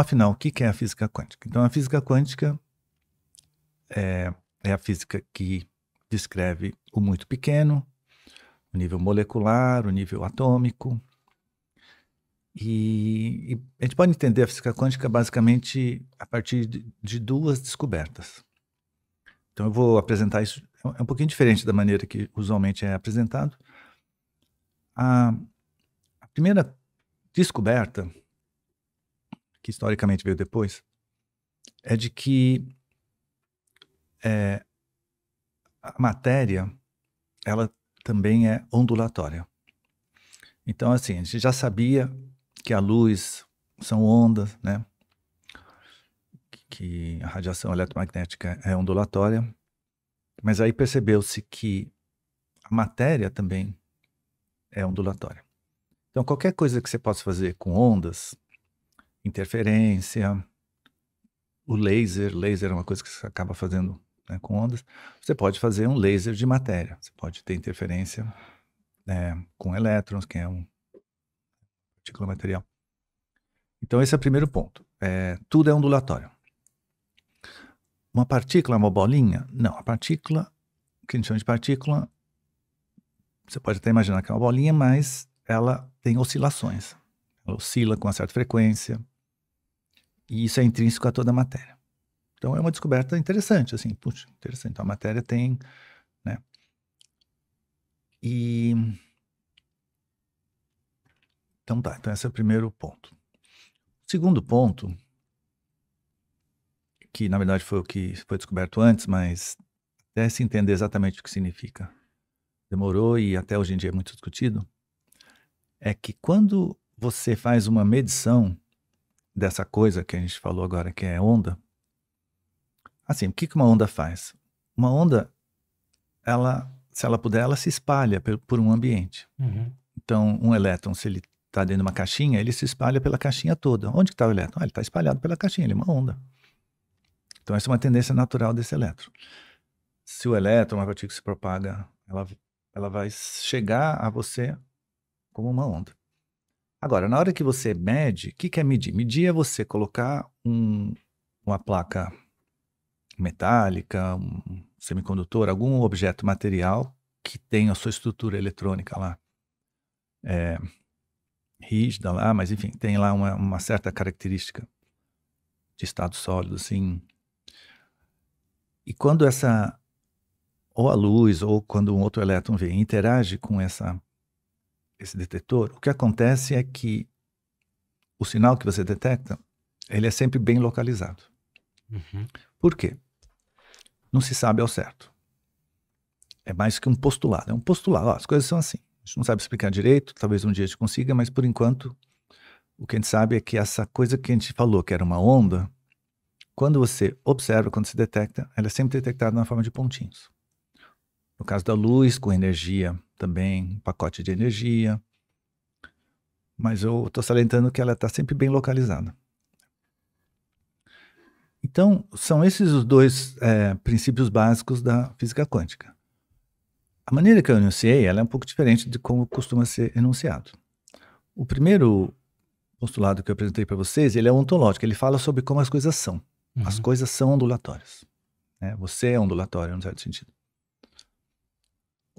afinal, o que é a física quântica? Então, a física quântica é, é a física que descreve o muito pequeno, o nível molecular, o nível atômico. E, e, a gente pode entender a física quântica basicamente a partir de, de duas descobertas. Então eu vou apresentar isso, é um é pouquinho diferente da maneira que usualmente é apresentado. A, a primeira descoberta que historicamente veio depois, é de que é, a matéria ela também é ondulatória. Então, assim, a gente já sabia que a luz são ondas, né? Que a radiação eletromagnética é ondulatória, mas aí percebeu-se que a matéria também é ondulatória. Então, qualquer coisa que você possa fazer com ondas, interferência, o laser, laser é uma coisa que você acaba fazendo né, com ondas, você pode fazer um laser de matéria, você pode ter interferência né, com elétrons, que é um partícula material. Então esse é o primeiro ponto, é, tudo é ondulatório. Uma partícula é uma bolinha? Não, a partícula, o que a gente chama de partícula, você pode até imaginar que é uma bolinha, mas ela tem oscilações. Ela oscila com uma certa frequência, e isso é intrínseco a toda a matéria. Então é uma descoberta interessante, assim, puxa, interessante. Então, a matéria tem, né? E então tá, então esse é o primeiro ponto. O segundo ponto, que na verdade foi o que foi descoberto antes, mas até se entender exatamente o que significa, demorou e até hoje em dia é muito discutido, é que quando você faz uma medição dessa coisa que a gente falou agora, que é onda. Assim, o que uma onda faz? Uma onda, ela, se ela puder, ela se espalha por, um ambiente. Uhum. Então, um elétron, se ele está dentro de uma caixinha, ele se espalha pela caixinha toda. Onde está o elétron? Ah, ele está espalhado pela caixinha, ele é uma onda. Então, essa é uma tendência natural desse elétron. Se o elétron, uma partícula se propaga, ela, ela vai chegar a você como uma onda. Agora, na hora que você mede, o que, que é medir? Medir é você colocar um, uma placa metálica, um semicondutor, algum objeto material que tem a sua estrutura eletrônica lá é, rígida lá, mas enfim, tem lá uma, uma, certa característica de estado sólido, assim. E quando essa, ou a luz, ou quando um outro elétron vem, interage com essa esse detetor, o que acontece é que o sinal que você detecta, ele é sempre bem localizado. Uhum. Por quê? Não se sabe ao certo. É mais que um postulado. É um postulado. Ó, as coisas são assim. A gente não sabe explicar direito, talvez um dia a gente consiga, mas por enquanto, o que a gente sabe é que essa coisa que a gente falou, que era uma onda, quando você observa, quando se detecta, ela é sempre detectada na forma de pontinhos. No caso da luz, com energia também, um pacote de energia. Mas eu estou salientando que ela está sempre bem localizada. Então, são esses os dois é, princípios básicos da física quântica. A maneira que eu enunciei ela é um pouco diferente de como costuma ser enunciado. O primeiro postulado que eu apresentei para vocês, ele é ontológico, ele fala sobre como as coisas são. Uhum. As coisas são ondulatórias. Né? Você é ondulatório, no certo sentido.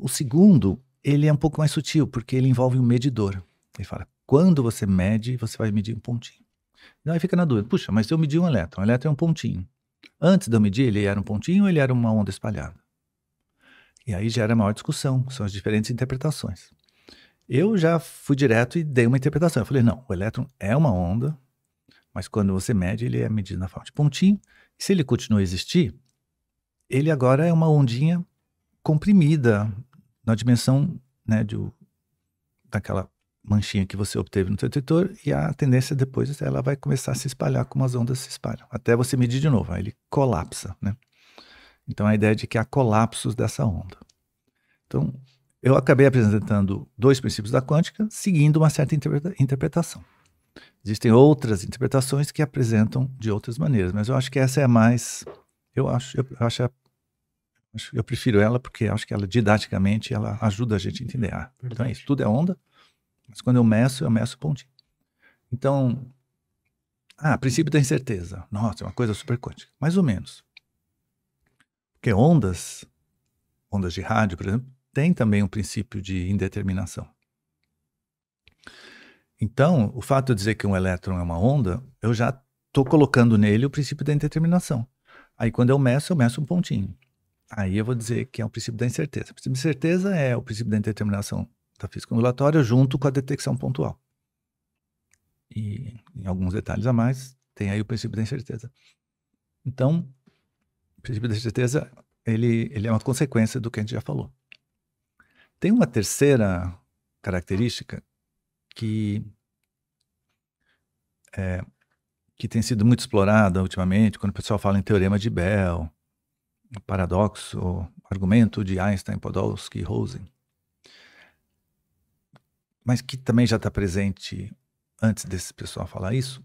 O segundo, ele é um pouco mais sutil, porque ele envolve um medidor. Ele fala, quando você mede, você vai medir um pontinho. Então, aí fica na dúvida, puxa, mas se eu medir um elétron, um elétron é um pontinho. Antes de eu medir, ele era um pontinho ou ele era uma onda espalhada? E aí gera maior discussão, são as diferentes interpretações. Eu já fui direto e dei uma interpretação. Eu falei, não, o elétron é uma onda, mas quando você mede, ele é medido na forma de pontinho. se ele continua a existir, ele agora é uma ondinha comprimida, na dimensão né, de, daquela manchinha que você obteve no seu detector e a tendência depois é ela vai começar a se espalhar como as ondas se espalham, até você medir de novo, aí ele colapsa, né? Então a ideia é de que há colapsos dessa onda. Então, eu acabei apresentando dois princípios da quântica seguindo uma certa interpreta interpretação. Existem outras interpretações que apresentam de outras maneiras, mas eu acho que essa é a mais eu acho, eu acho a eu prefiro ela porque acho que ela didaticamente ela ajuda a gente a entender. Ah, então é isso, tudo é onda, mas quando eu meço, eu meço pontinho. Então, ah, princípio da incerteza. Nossa, é uma coisa super quântica. Mais ou menos. Porque ondas, ondas de rádio, por exemplo, tem também um princípio de indeterminação. Então, o fato de dizer que um elétron é uma onda, eu já estou colocando nele o princípio da indeterminação. Aí, quando eu meço, eu meço um pontinho. Aí eu vou dizer que é o princípio da incerteza. O princípio da incerteza é o princípio da indeterminação da física ondulatória junto com a detecção pontual. E em alguns detalhes a mais, tem aí o princípio da incerteza. Então, o princípio da incerteza ele, ele é uma consequência do que a gente já falou. Tem uma terceira característica que é, que tem sido muito explorada ultimamente, quando o pessoal fala em teorema de Bell, paradoxo, argumento de Einstein, Podolsky e Rosen, mas que também já está presente antes desse pessoal falar isso,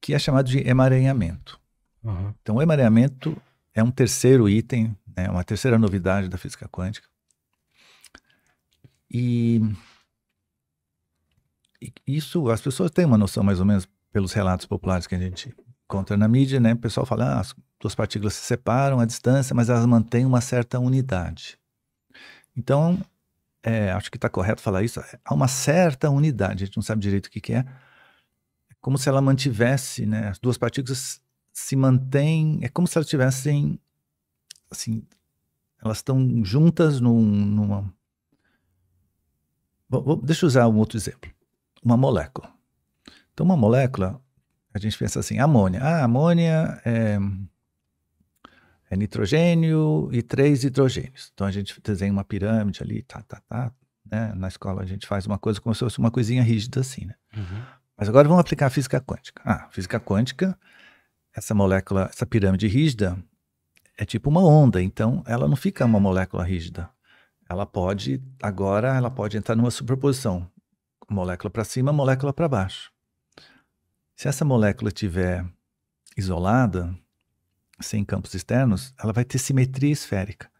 que é chamado de emaranhamento. Uhum. Então, o emaranhamento é um terceiro item, é né, uma terceira novidade da física quântica. E, e isso, as pessoas têm uma noção mais ou menos pelos relatos populares que a gente encontra na mídia, né? O pessoal fala, ah, duas partículas se separam à distância, mas elas mantêm uma certa unidade. Então, é, acho que está correto falar isso, é, há uma certa unidade, a gente não sabe direito o que, que é, é como se ela mantivesse, né, as duas partículas se mantêm, é como se elas tivessem, assim, elas estão juntas num, numa... Bom, vou, deixa eu usar um outro exemplo, uma molécula. Então, uma molécula, a gente pensa assim, amônia. Ah, amônia é é nitrogênio e três hidrogênios. Então a gente desenha uma pirâmide ali, tá, tá, tá. Né? Na escola a gente faz uma coisa como se fosse uma coisinha rígida assim, né? Uhum. Mas agora vamos aplicar a física quântica. Ah, física quântica, essa molécula, essa pirâmide rígida é tipo uma onda, então ela não fica uma molécula rígida. Ela pode, agora, ela pode entrar numa superposição. Molécula para cima, molécula para baixo. Se essa molécula estiver isolada, sem campos externos, ela vai ter simetria esférica.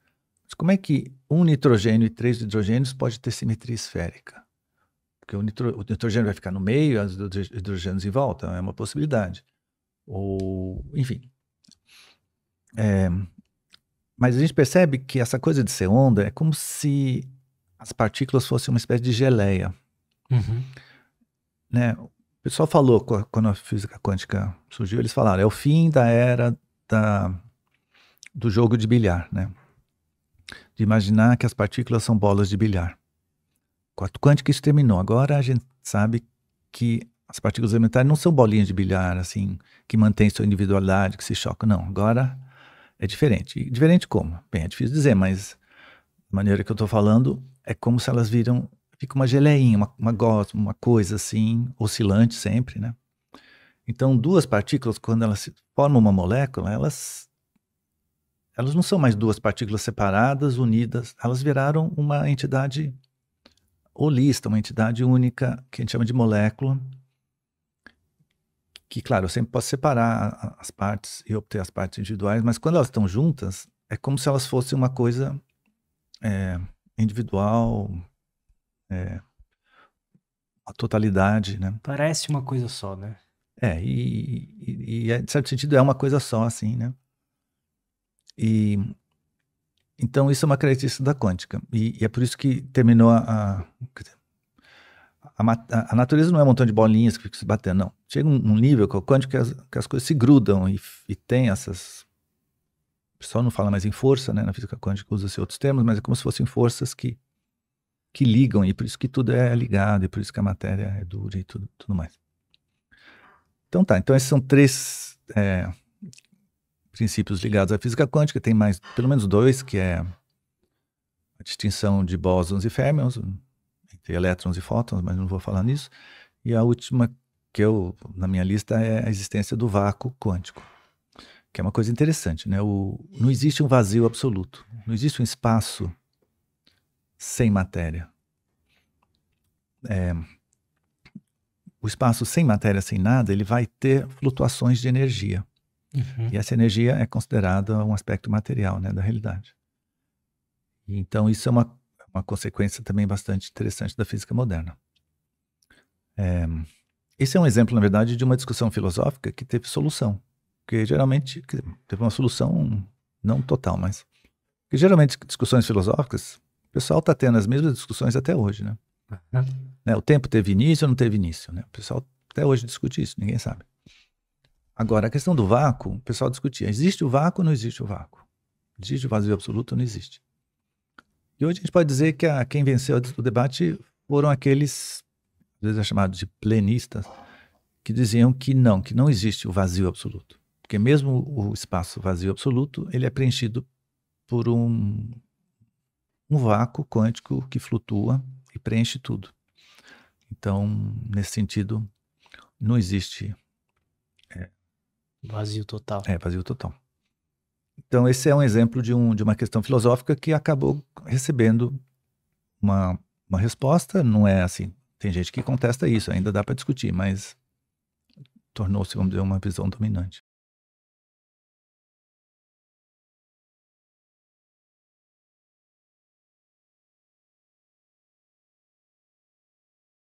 Mas como é que um nitrogênio e três hidrogênios pode ter simetria esférica? Porque o, nitro, o nitrogênio vai ficar no meio, os hidrogênios em volta, é uma possibilidade. Ou, enfim. É, mas a gente percebe que essa coisa de ser onda é como se as partículas fossem uma espécie de geleia. Uhum. Né? O pessoal falou, quando a física quântica surgiu, eles falaram, é o fim da era da, do jogo de bilhar, né? De imaginar que as partículas são bolas de bilhar. Quanto que isso terminou. Agora a gente sabe que as partículas elementares não são bolinhas de bilhar, assim, que mantêm sua individualidade, que se chocam. Não, agora é diferente. E diferente como? Bem, é difícil dizer, mas da maneira que eu estou falando, é como se elas viram, fica uma geleinha, uma, uma gosma, uma coisa assim, oscilante sempre, né? Então, duas partículas, quando elas formam uma molécula, elas, elas não são mais duas partículas separadas, unidas, elas viraram uma entidade holista, uma entidade única, que a gente chama de molécula. Que, claro, eu sempre posso separar as partes e obter as partes individuais, mas quando elas estão juntas, é como se elas fossem uma coisa é, individual, é, a totalidade, né? Parece uma coisa só, né? É, e, e, e é, de certo sentido é uma coisa só, assim, né? E, então isso é uma característica da quântica. E, e é por isso que terminou a, a, a, a. natureza não é um montão de bolinhas que fica se batendo, não. Chega um, um nível que o quântico que as, que as coisas se grudam e, e tem essas. O pessoal não fala mais em força, né? Na física quântica usa-se outros termos, mas é como se fossem forças que, que ligam, e por isso que tudo é ligado, e por isso que a matéria é dura e tudo, tudo mais. Então tá, então esses são três é, princípios ligados à física quântica, tem mais, pelo menos dois, que é a distinção de bósons e férmions, entre elétrons e fótons, mas não vou falar nisso. E a última que eu, na minha lista, é a existência do vácuo quântico, que é uma coisa interessante, né? O, não existe um vazio absoluto, não existe um espaço sem matéria. É, o espaço sem matéria, sem nada, ele vai ter flutuações de energia. Uhum. E essa energia é considerada um aspecto material né, da realidade. então, isso é uma, uma consequência também bastante interessante da física moderna. É, esse é um exemplo, na verdade, de uma discussão filosófica que teve solução. Porque geralmente teve uma solução não total, mas. Porque geralmente discussões filosóficas, o pessoal está tendo as mesmas discussões até hoje, né? Uhum. Né? O tempo teve início ou não teve início? Né? O pessoal até hoje discute isso, ninguém sabe. Agora, a questão do vácuo, o pessoal discutia: existe o vácuo ou não existe o vácuo? Existe o vazio absoluto ou não existe? E hoje a gente pode dizer que a, quem venceu o debate foram aqueles, às vezes é chamado de plenistas, que diziam que não, que não existe o vazio absoluto. Porque mesmo o espaço vazio absoluto, ele é preenchido por um, um vácuo quântico que flutua e preenche tudo. Então, nesse sentido, não existe. É, vazio total. É, vazio total. Então, esse é um exemplo de, um, de uma questão filosófica que acabou recebendo uma, uma resposta. Não é assim. Tem gente que contesta isso, ainda dá para discutir, mas tornou-se, vamos dizer, uma visão dominante.